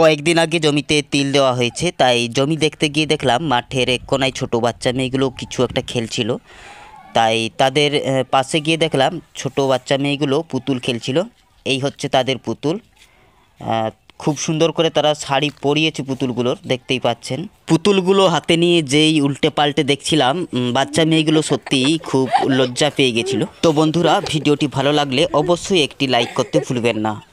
কয়েকদিন আগে জমিতে তিল দেওয়া হয়েছে তাই জমি দেখতে গিয়ে দেখলাম মাঠের এক কোনায় ছোটো বাচ্চা মেয়েগুলো কিছু একটা খেলছিল তাই তাদের পাশে গিয়ে দেখলাম ছোট বাচ্চা মেয়েগুলো পুতুল খেলছিল এই হচ্ছে তাদের পুতুল খুব সুন্দর করে তারা শাড়ি পরিয়েছে পুতুলগুলোর দেখতেই পাচ্ছেন পুতুলগুলো হাতে নিয়ে যেই উল্টে পাল্টে দেখছিলাম বাচ্চা মেয়েগুলো সত্যিই খুব লজ্জা পেয়ে গেছিল তো বন্ধুরা ভিডিওটি ভালো লাগলে অবশ্যই একটি লাইক করতে ভুলবেন না